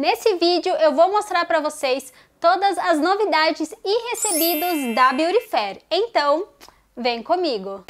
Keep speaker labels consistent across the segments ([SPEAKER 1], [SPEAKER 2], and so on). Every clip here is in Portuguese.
[SPEAKER 1] Nesse vídeo eu vou mostrar para vocês todas as novidades e recebidos da Beauty Fair. Então, vem comigo!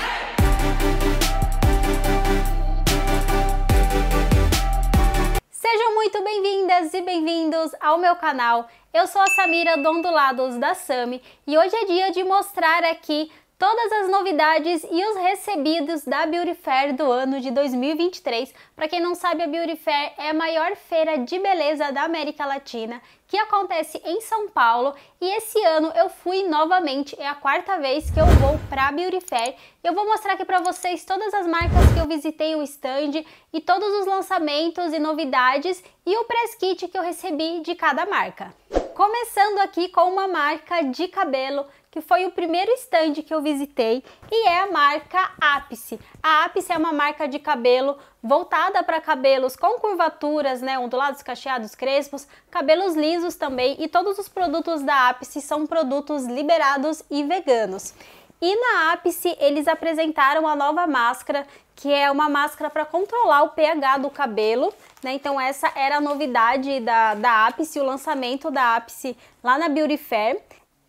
[SPEAKER 1] Sejam muito bem-vindas e bem-vindos ao meu canal. Eu sou a Samira Dondulados da Sami e hoje é dia de mostrar aqui todas as novidades e os recebidos da Beauty Fair do ano de 2023. Para quem não sabe, a Beauty Fair é a maior feira de beleza da América Latina que acontece em São Paulo e esse ano eu fui novamente, é a quarta vez que eu vou para a Beauty Fair. Eu vou mostrar aqui para vocês todas as marcas que eu visitei o stand e todos os lançamentos e novidades e o press kit que eu recebi de cada marca. Começando aqui com uma marca de cabelo que foi o primeiro stand que eu visitei e é a marca Apice. A Apice é uma marca de cabelo voltada para cabelos com curvaturas, né, ondulados, cacheados, crespos, cabelos lisos também e todos os produtos da Apice são produtos liberados e veganos. E na Apice eles apresentaram a nova máscara, que é uma máscara para controlar o pH do cabelo, né? Então essa era a novidade da, da ápice, o lançamento da Apice lá na Beauty Fair.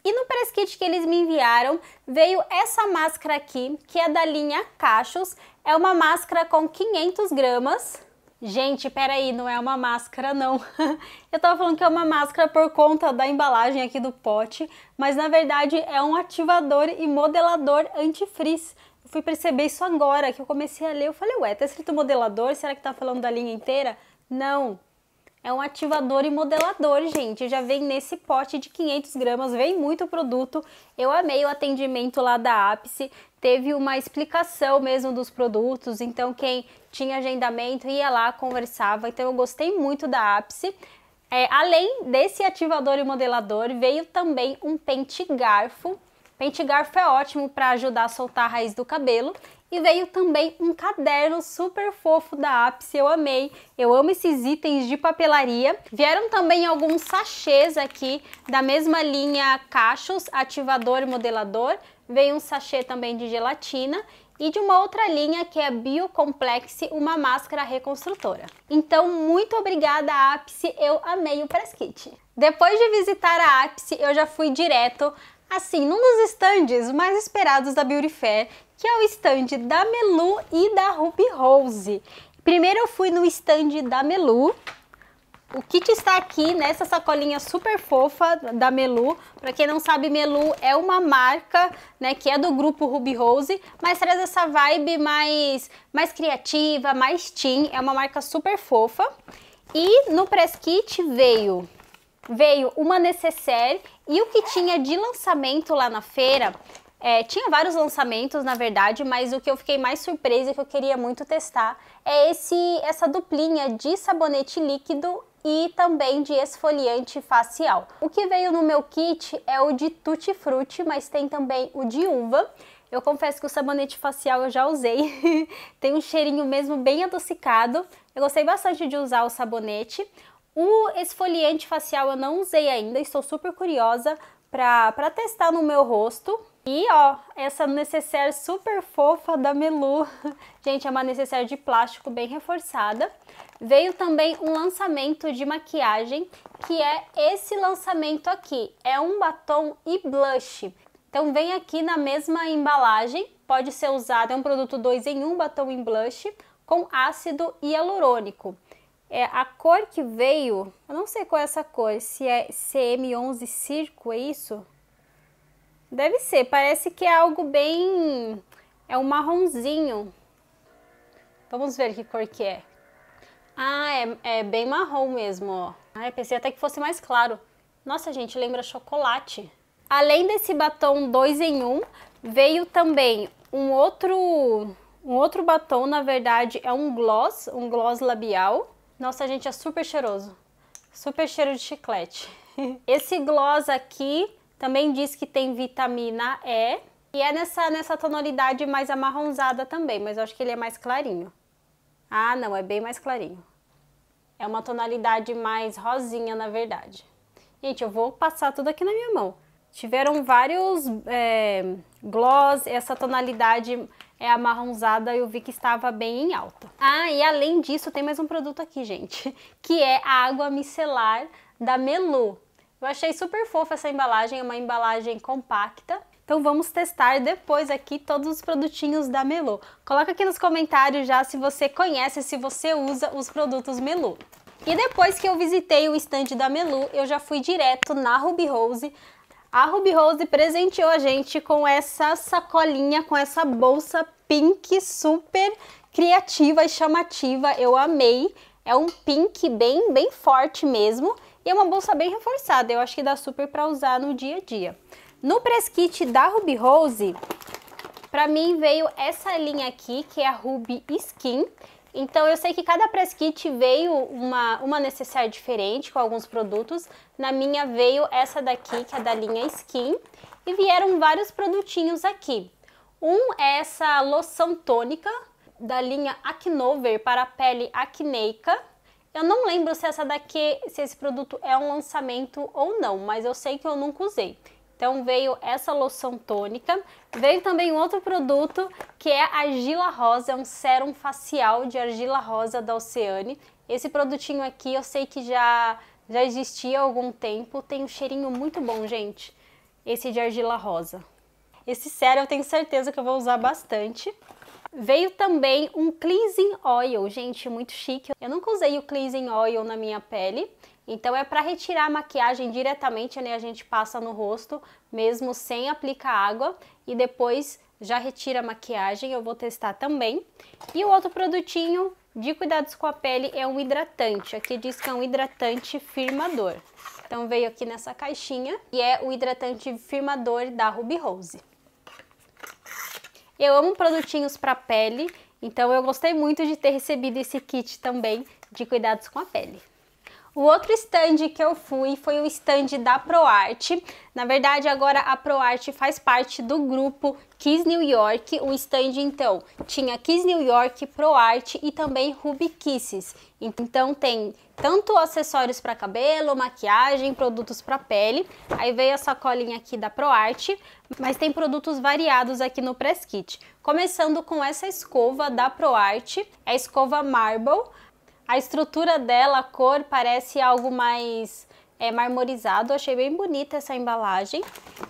[SPEAKER 1] E no press kit que eles me enviaram, veio essa máscara aqui, que é da linha Cachos. É uma máscara com 500 gramas. Gente, peraí, não é uma máscara não. Eu tava falando que é uma máscara por conta da embalagem aqui do pote, mas na verdade é um ativador e modelador antifrizz. Eu fui perceber isso agora, que eu comecei a ler, eu falei, ué, tá escrito modelador, será que tá falando da linha inteira? Não, é um ativador e modelador, gente. Já vem nesse pote de 500 gramas, vem muito produto. Eu amei o atendimento lá da Ápice. Teve uma explicação mesmo dos produtos, então quem tinha agendamento ia lá, conversava. Então eu gostei muito da Ápice. É, além desse ativador e modelador, veio também um pente garfo. Pente garfo é ótimo para ajudar a soltar a raiz do cabelo e veio também um caderno super fofo da Apis, eu amei. Eu amo esses itens de papelaria. Vieram também alguns sachês aqui da mesma linha cachos, ativador e modelador. Veio um sachê também de gelatina e de uma outra linha que é a Biocomplexe, uma máscara reconstrutora. Então, muito obrigada, Ápice, eu amei o press kit. Depois de visitar a Ápice, eu já fui direto assim, num dos estandes mais esperados da Beauty Fair, que é o stand da Melu e da Ruby Rose. Primeiro eu fui no stand da Melu. O kit está aqui nessa sacolinha super fofa da Melu. Para quem não sabe, Melu é uma marca, né, que é do grupo Ruby Rose, mas traz essa vibe mais mais criativa, mais teen, é uma marca super fofa. E no press kit veio veio uma necessaire e o que tinha de lançamento lá na feira é, tinha vários lançamentos, na verdade, mas o que eu fiquei mais surpresa e que eu queria muito testar é esse essa duplinha de sabonete líquido e também de esfoliante facial. O que veio no meu kit é o de tutti frutti, mas tem também o de uva. Eu confesso que o sabonete facial eu já usei, tem um cheirinho mesmo bem adocicado. Eu gostei bastante de usar o sabonete. O esfoliante facial eu não usei ainda, estou super curiosa para testar no meu rosto, e ó, essa necessaire super fofa da Melu, gente, é uma necessaire de plástico bem reforçada. Veio também um lançamento de maquiagem, que é esse lançamento aqui, é um batom e blush. Então vem aqui na mesma embalagem, pode ser usado, é um produto 2 em 1, um, batom e blush, com ácido hialurônico. É, a cor que veio, eu não sei qual é essa cor, se é CM11 Circo, é isso? Deve ser, parece que é algo bem... é um marronzinho. Vamos ver que cor que é. Ah, é, é bem marrom mesmo, ó. Ah, pensei até que fosse mais claro. Nossa, gente, lembra chocolate. Além desse batom 2 em 1, um, veio também um outro, um outro batom, na verdade, é um gloss, um gloss labial. Nossa, gente, é super cheiroso. Super cheiro de chiclete. Esse gloss aqui também diz que tem vitamina E. E é nessa, nessa tonalidade mais amarronzada também, mas eu acho que ele é mais clarinho. Ah, não, é bem mais clarinho. É uma tonalidade mais rosinha, na verdade. Gente, eu vou passar tudo aqui na minha mão. Tiveram vários é, gloss, essa tonalidade é amarronzada, eu vi que estava bem em alta. Ah, e além disso, tem mais um produto aqui, gente, que é a água micelar da Melu. Eu achei super fofa essa embalagem, é uma embalagem compacta. Então vamos testar depois aqui todos os produtinhos da Melu. Coloca aqui nos comentários já se você conhece, se você usa os produtos Melu. E depois que eu visitei o estande da Melu, eu já fui direto na Ruby Rose. A Ruby Rose presenteou a gente com essa sacolinha, com essa bolsa pink super criativa e chamativa. Eu amei. É um pink bem, bem forte mesmo. E é uma bolsa bem reforçada, eu acho que dá super para usar no dia a dia. No press kit da Ruby Rose, para mim veio essa linha aqui, que é a Ruby Skin, então eu sei que cada press kit veio uma, uma necessária diferente com alguns produtos. Na minha veio essa daqui, que é da linha Skin, e vieram vários produtinhos aqui. Um é essa loção tônica da linha Acnover para a pele acneica. Eu não lembro se essa daqui, se esse produto é um lançamento ou não, mas eu sei que eu nunca usei. Então veio essa loção tônica, veio também um outro produto que é argila rosa, é um sérum facial de argila rosa da Oceane. Esse produtinho aqui eu sei que já, já existia há algum tempo, tem um cheirinho muito bom, gente, esse de argila rosa. Esse sérum eu tenho certeza que eu vou usar bastante. Veio também um cleansing oil, gente, muito chique. Eu nunca usei o cleansing oil na minha pele, então é para retirar a maquiagem diretamente, né? A gente passa no rosto, mesmo sem aplicar água, e depois já retira a maquiagem, eu vou testar também. E o outro produtinho de cuidados com a pele é um hidratante. Aqui diz que é um hidratante firmador. Então veio aqui nessa caixinha e é o hidratante firmador da Ruby Rose. Eu amo produtinhos para pele, então eu gostei muito de ter recebido esse kit também de cuidados com a pele. O outro stand que eu fui foi o stand da ProArt. Na verdade, agora a ProArt faz parte do grupo Kiss New York. O stand, então, tinha Kiss New York, ProArt e também Ruby Kisses. Então tem tanto acessórios para cabelo, maquiagem, produtos para pele. Aí veio a sacolinha aqui da ProArt, mas tem produtos variados aqui no press kit. Começando com essa escova da ProArt. é a escova Marble. A estrutura dela, a cor, parece algo mais é, marmorizado. Achei bem bonita essa embalagem.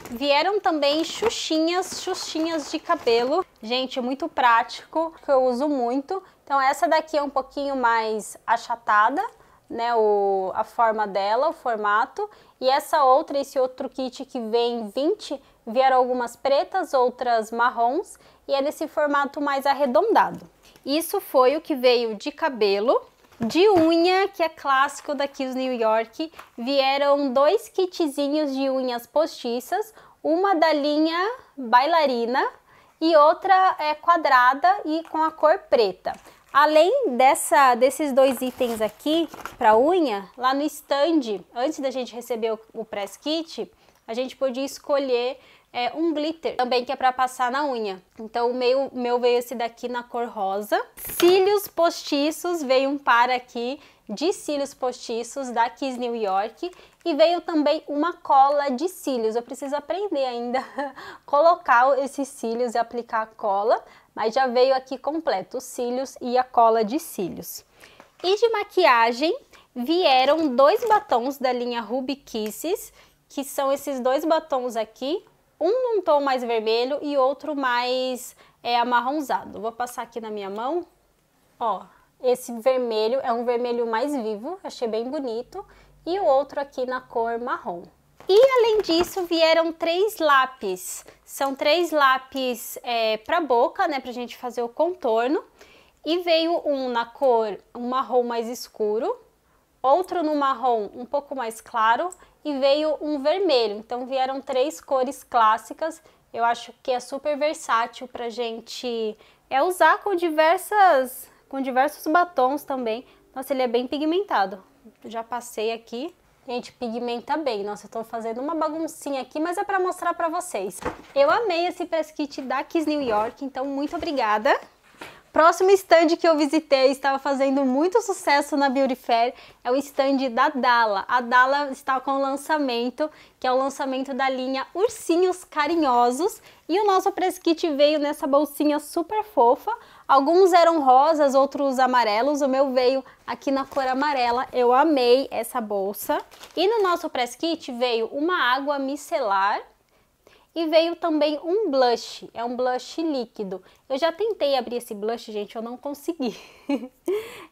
[SPEAKER 1] Vieram também xuxinhas, xuxinhas de cabelo. Gente, muito prático, que eu uso muito. Então essa daqui é um pouquinho mais achatada, né, o, a forma dela, o formato. E essa outra, esse outro kit que vem 20, vieram algumas pretas, outras marrons. E é nesse formato mais arredondado. Isso foi o que veio de cabelo de unha, que é clássico da Kills New York, vieram dois kitzinhos de unhas postiças, uma da linha bailarina e outra é quadrada e com a cor preta. Além dessa, desses dois itens aqui para unha, lá no stand, antes da gente receber o, o press kit, a gente podia escolher é, um glitter também que é para passar na unha. Então o meu, meu veio esse daqui na cor rosa. Cílios postiços, veio um par aqui de cílios postiços da Kiss New York e veio também uma cola de cílios. Eu preciso aprender ainda colocar esses cílios e aplicar a cola, mas já veio aqui completo os cílios e a cola de cílios. E de maquiagem vieram dois batons da linha Ruby Kisses, que são esses dois batons aqui, um num tom mais vermelho e outro mais é, amarronzado. Vou passar aqui na minha mão, ó, esse vermelho é um vermelho mais vivo, achei bem bonito, e o outro aqui na cor marrom. E além disso vieram três lápis, são três lápis é, para boca, né, pra gente fazer o contorno. E veio um na cor, um marrom mais escuro, outro no marrom um pouco mais claro e veio um vermelho. Então vieram três cores clássicas. Eu acho que é super versátil pra gente é usar com diversas com diversos batons também. Nossa, ele é bem pigmentado. Já passei aqui. Gente, pigmenta bem. Nossa, eu tô fazendo uma baguncinha aqui, mas é pra mostrar pra vocês. Eu amei esse press kit da Kiss New York, então muito obrigada. Próximo stand que eu visitei estava fazendo muito sucesso na Beauty Fair é o stand da Dala. A Dala está com o lançamento, que é o lançamento da linha Ursinhos Carinhosos. E o nosso press kit veio nessa bolsinha super fofa. Alguns eram rosas, outros amarelos. O meu veio aqui na cor amarela. Eu amei essa bolsa. E no nosso press kit veio uma água micelar e veio também um blush, é um blush líquido. Eu já tentei abrir esse blush, gente, eu não consegui.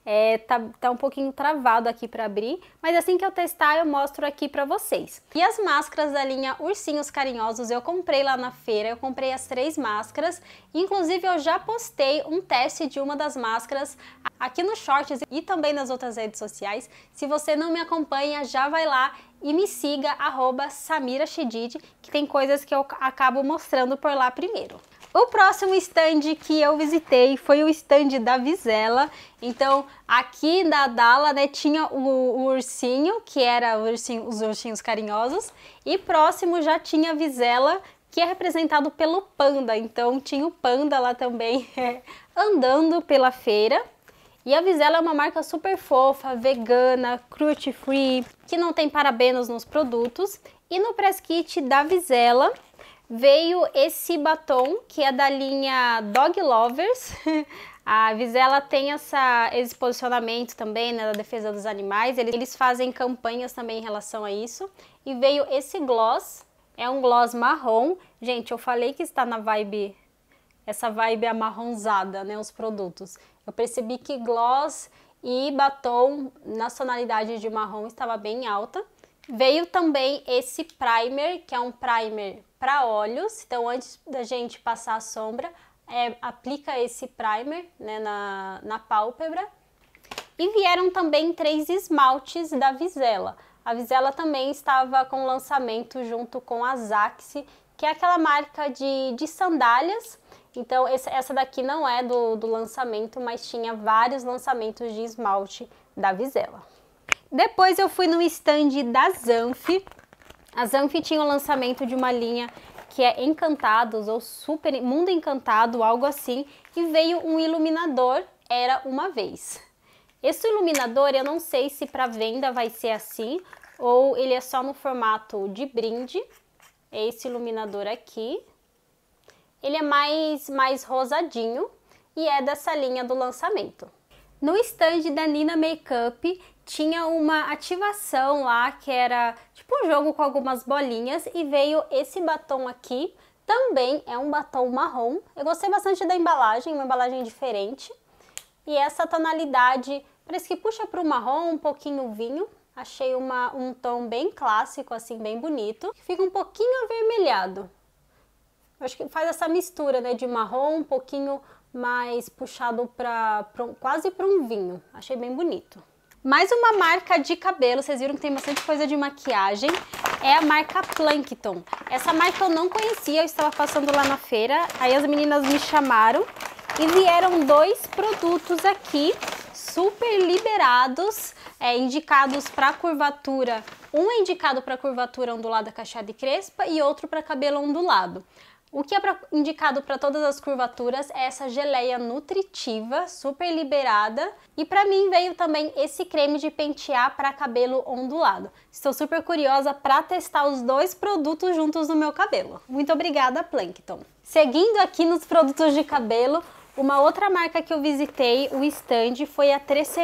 [SPEAKER 1] é, tá, tá um pouquinho travado aqui para abrir, mas assim que eu testar eu mostro aqui para vocês. E as máscaras da linha Ursinhos Carinhosos eu comprei lá na feira, eu comprei as três máscaras, inclusive eu já postei um teste de uma das máscaras aqui nos shorts e também nas outras redes sociais. Se você não me acompanha, já vai lá e me siga, arroba Samira Shedid, que tem coisas que eu acabo mostrando por lá primeiro. O próximo stand que eu visitei foi o stand da Visela. Então, aqui na Dala, né, tinha o, o ursinho, que era ursinho, os ursinhos carinhosos, e próximo já tinha a Visela, que é representado pelo panda. Então, tinha o panda lá também é, andando pela feira. E a Visela é uma marca super fofa, vegana, cruelty free, que não tem parabenos nos produtos. E no press kit da Visela veio esse batom, que é da linha Dog Lovers. A Visela tem essa, esse posicionamento também né, defesa dos animais. Eles, eles fazem campanhas também em relação a isso. E veio esse gloss, é um gloss marrom. Gente, eu falei que está na vibe, essa vibe amarronzada, né, os produtos. Eu percebi que gloss e batom na tonalidade de marrom estava bem alta. Veio também esse primer, que é um primer para olhos. Então, antes da gente passar a sombra, é, aplica esse primer né, na, na pálpebra. E vieram também três esmaltes da Visela. A Visela também estava com lançamento junto com a Zaxi, que é aquela marca de, de sandálias. Então, essa daqui não é do, do lançamento, mas tinha vários lançamentos de esmalte da Visela. Depois eu fui no stand da Zanf. A Zanf tinha o lançamento de uma linha que é Encantados ou Super Mundo Encantado, algo assim, e veio um iluminador, era uma vez. Esse iluminador eu não sei se para venda vai ser assim ou ele é só no formato de brinde. É esse iluminador aqui. Ele é mais mais rosadinho e é dessa linha do lançamento. No stand da Nina Makeup tinha uma ativação lá que era tipo um jogo com algumas bolinhas e veio esse batom aqui. Também é um batom marrom. Eu gostei bastante da embalagem, uma embalagem diferente. E essa tonalidade parece que puxa para o marrom, um pouquinho vinho. Achei uma, um tom bem clássico, assim, bem bonito. Fica um pouquinho avermelhado. Acho que faz essa mistura, né, de marrom, um pouquinho mais puxado para quase para um vinho. Achei bem bonito. Mais uma marca de cabelo, vocês viram que tem bastante coisa de maquiagem, é a marca Plankton. Essa marca eu não conhecia, eu estava passando lá na feira, aí as meninas me chamaram e vieram dois produtos aqui, super liberados, é, indicados para curvatura. Um é indicado para curvatura ondulada, cacheada e crespa e outro para cabelo ondulado. O que é pra, indicado para todas as curvaturas é essa geleia nutritiva, super liberada. E para mim veio também esse creme de pentear para cabelo ondulado. Estou super curiosa para testar os dois produtos juntos no meu cabelo. Muito obrigada, Plankton. Seguindo aqui nos produtos de cabelo, uma outra marca que eu visitei, o stand, foi a 3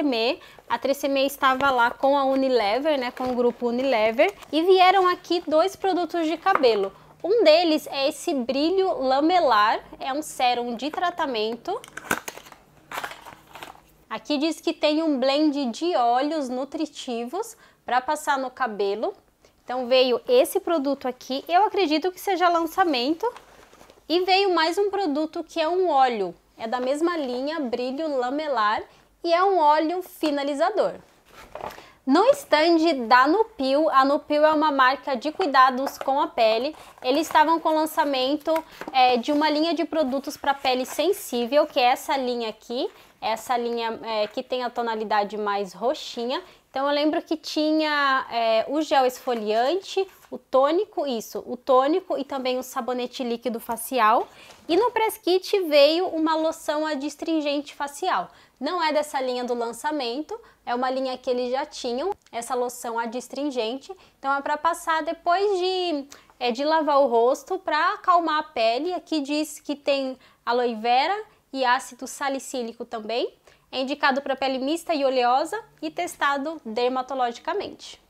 [SPEAKER 1] A 3 estava lá com a Unilever, né, com o grupo Unilever, e vieram aqui dois produtos de cabelo. Um deles é esse brilho lamelar, é um sérum de tratamento. Aqui diz que tem um blend de óleos nutritivos para passar no cabelo. Então veio esse produto aqui, eu acredito que seja lançamento. E veio mais um produto que é um óleo, é da mesma linha, brilho lamelar e é um óleo finalizador. No stand da Nupil, a Nupil é uma marca de cuidados com a pele. Eles estavam com o lançamento é, de uma linha de produtos para pele sensível, que é essa linha aqui, essa linha é, que tem a tonalidade mais roxinha. Então eu lembro que tinha é, o gel esfoliante, o tônico, isso, o tônico e também o sabonete líquido facial. E no press kit veio uma loção adstringente facial. Não é dessa linha do lançamento, é uma linha que eles já tinham, essa loção adstringente. Então é para passar depois de, é, de lavar o rosto para acalmar a pele. Aqui diz que tem aloe vera e ácido salicílico também. É indicado para pele mista e oleosa e testado dermatologicamente.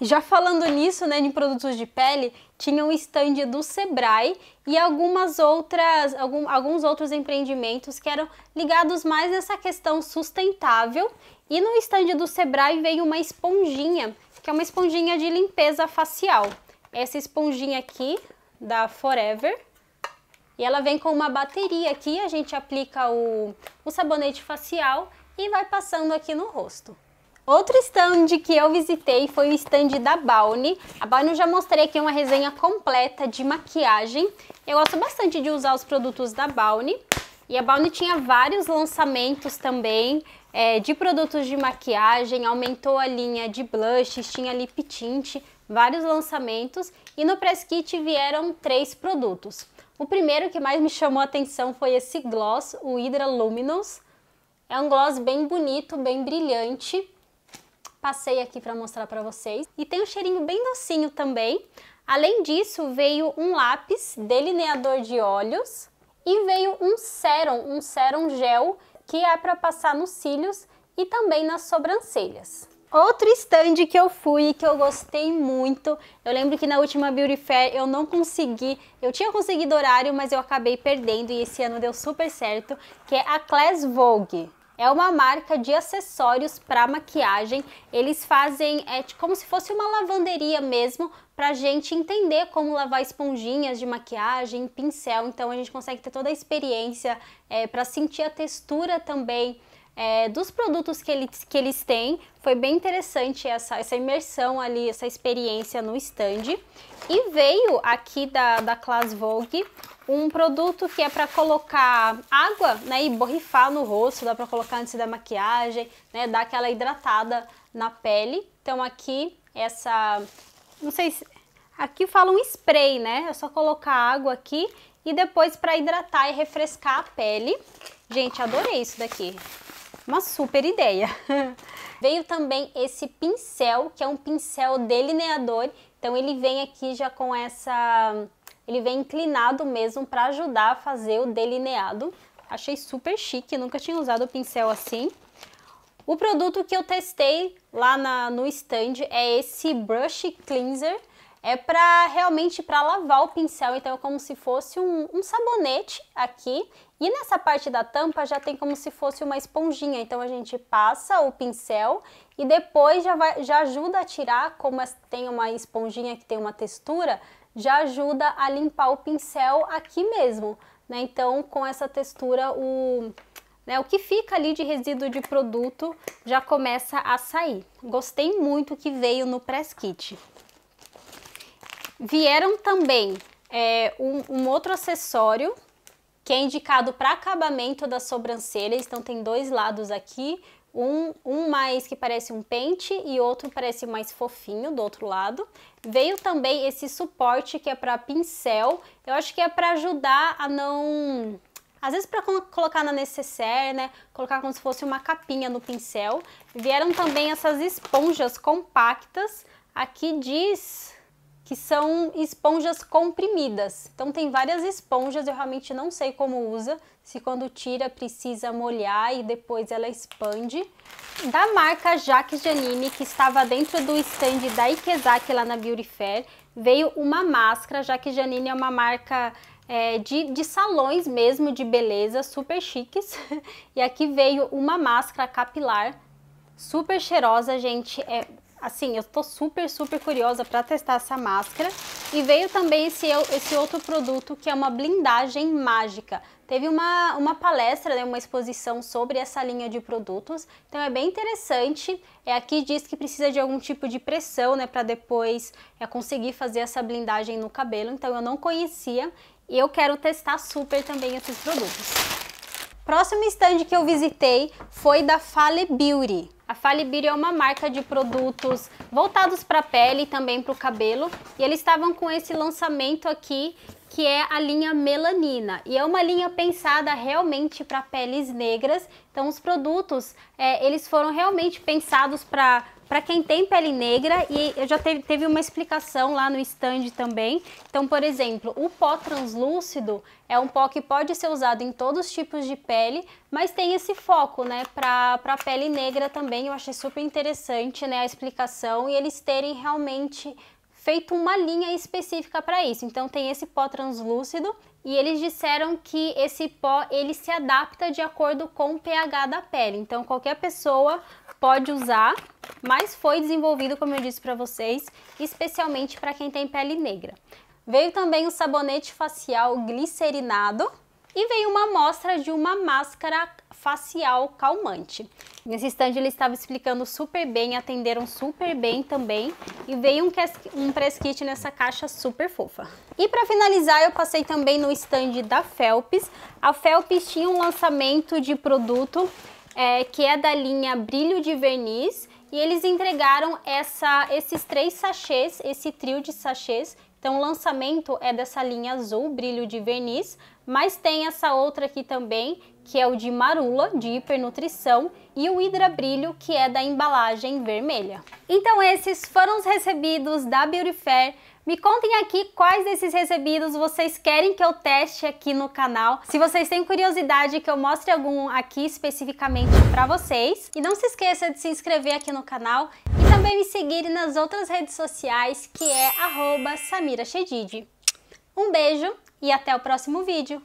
[SPEAKER 1] Já falando nisso, né, em produtos de pele, tinha um stand do Sebrae e algumas outras, algum, alguns outros empreendimentos que eram ligados mais nessa questão sustentável. E no stand do Sebrae veio uma esponjinha, que é uma esponjinha de limpeza facial. Essa esponjinha aqui, da Forever, e ela vem com uma bateria aqui, a gente aplica o, o sabonete facial e vai passando aqui no rosto. Outro stand que eu visitei foi o stand da Bounty. A Bounty eu já mostrei aqui uma resenha completa de maquiagem. Eu gosto bastante de usar os produtos da Bounty. E a Bounty tinha vários lançamentos também é, de produtos de maquiagem, aumentou a linha de blushes, tinha lip tint, vários lançamentos. E no press kit vieram três produtos. O primeiro que mais me chamou a atenção foi esse gloss, o Hydra Luminous. É um gloss bem bonito, bem brilhante Passei aqui para mostrar para vocês. E tem um cheirinho bem docinho também. Além disso, veio um lápis delineador de olhos e veio um serum, um serum gel que é para passar nos cílios e também nas sobrancelhas. Outro stand que eu fui e que eu gostei muito, eu lembro que na última Beauty Fair eu não consegui, eu tinha conseguido horário, mas eu acabei perdendo e esse ano deu super certo, que é a Class Vogue é uma marca de acessórios para maquiagem. Eles fazem é, como se fosse uma lavanderia mesmo, para gente entender como lavar esponjinhas de maquiagem, pincel. Então a gente consegue ter toda a experiência é, para sentir a textura também é, dos produtos que, ele, que eles têm. Foi bem interessante essa, essa imersão ali, essa experiência no stand. E veio aqui da, da Class Vogue um produto que é para colocar água né, e borrifar no rosto, dá para colocar antes da maquiagem, né, dar aquela hidratada na pele. Então aqui essa, não sei se, aqui fala um spray, né? É só colocar água aqui e depois para hidratar e refrescar a pele. Gente, adorei isso daqui uma super ideia. Veio também esse pincel, que é um pincel delineador, então ele vem aqui já com essa... Ele vem inclinado mesmo para ajudar a fazer o delineado. Achei super chique, nunca tinha usado pincel assim. O produto que eu testei lá na, no stand é esse Brush Cleanser, é para realmente para lavar o pincel, então é como se fosse um, um, sabonete aqui. E nessa parte da tampa já tem como se fosse uma esponjinha, então a gente passa o pincel e depois já, vai, já ajuda a tirar, como tem uma esponjinha que tem uma textura, já ajuda a limpar o pincel aqui mesmo, né? Então com essa textura o, né, o que fica ali de resíduo de produto já começa a sair. Gostei muito que veio no press kit. Vieram também é, um, um outro acessório que é indicado para acabamento da sobrancelha. Então tem dois lados aqui, um, um mais que parece um pente e outro parece mais fofinho do outro lado. Veio também esse suporte que é para pincel. Eu acho que é para ajudar a não às vezes para colocar na necessaire, né? Colocar como se fosse uma capinha no pincel. Vieram também essas esponjas compactas. Aqui diz que são esponjas comprimidas. Então tem várias esponjas, eu realmente não sei como usa, se quando tira precisa molhar e depois ela expande. Da marca Jacques Janine, que estava dentro do stand da Ikezaki lá na Beauty Fair, veio uma máscara. Jacques Janine é uma marca é, de, de salões mesmo, de beleza, super chiques. e aqui veio uma máscara capilar super cheirosa, gente. É assim, eu tô super, super curiosa para testar essa máscara. E veio também esse, esse outro produto que é uma blindagem mágica. Teve uma, uma palestra, né, uma exposição sobre essa linha de produtos, então é bem interessante. É, aqui diz que precisa de algum tipo de pressão, né, para depois é, conseguir fazer essa blindagem no cabelo, então eu não conhecia e eu quero testar super também esses produtos. Próximo stand que eu visitei foi da Fale Beauty. A Fale Beauty é uma marca de produtos voltados para a pele e também para o cabelo. E eles estavam com esse lançamento aqui, que é a linha melanina. E é uma linha pensada realmente para peles negras. Então os produtos, é, eles foram realmente pensados para para quem tem pele negra, e eu já teve, teve uma explicação lá no stand também. Então, por exemplo, o pó translúcido é um pó que pode ser usado em todos os tipos de pele, mas tem esse foco, né, para pele negra também. Eu achei super interessante, né, a explicação e eles terem realmente feito uma linha específica para isso. Então tem esse pó translúcido e eles disseram que esse pó ele se adapta de acordo com o pH da pele. Então qualquer pessoa pode usar, mas foi desenvolvido, como eu disse para vocês, especialmente para quem tem pele negra. Veio também o sabonete facial glicerinado e veio uma amostra de uma máscara facial calmante. Nesse stand ele estava explicando super bem, atenderam super bem também e veio um, um press kit nessa caixa super fofa. E para finalizar eu passei também no stand da Felps. A Felps tinha um lançamento de produto é, que é da linha Brilho de Verniz, e eles entregaram essa, esses três sachês, esse trio de sachês. Então, o lançamento é dessa linha azul, Brilho de Verniz, mas tem essa outra aqui também, que é o de Marula, de hipernutrição, e o Hidra Brilho, que é da embalagem vermelha. Então, esses foram os recebidos da Beauty Fair. Me contem aqui quais desses recebidos vocês querem que eu teste aqui no canal. Se vocês têm curiosidade que eu mostre algum aqui especificamente para vocês. E não se esqueça de se inscrever aqui no canal e também me seguir nas outras redes sociais que é @samirashedid. Um beijo e até o próximo vídeo.